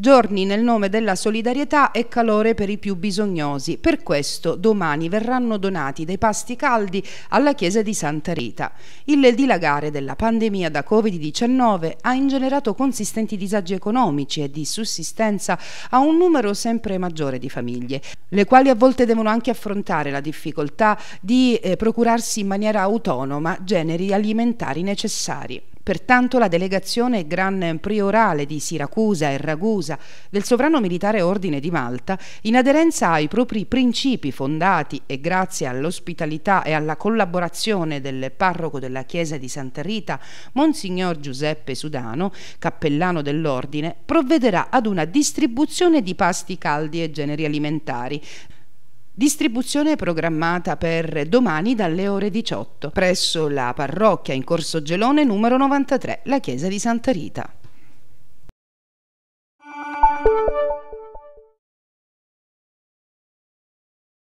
giorni nel nome della solidarietà e calore per i più bisognosi. Per questo domani verranno donati dei pasti caldi alla chiesa di Santa Rita. Il dilagare della pandemia da Covid-19 ha ingenerato consistenti disagi economici e di sussistenza a un numero sempre maggiore di famiglie, le quali a volte devono anche affrontare la difficoltà di eh, procurarsi in maniera autonoma generi alimentari necessari. Pertanto la delegazione Gran Priorale di Siracusa e Ragusa del sovrano militare Ordine di Malta, in aderenza ai propri principi fondati e grazie all'ospitalità e alla collaborazione del parroco della chiesa di Santa Rita, Monsignor Giuseppe Sudano, cappellano dell'ordine, provvederà ad una distribuzione di pasti caldi e generi alimentari Distribuzione programmata per domani dalle ore 18 presso la parrocchia in Corso Gelone numero 93, la chiesa di Santa Rita.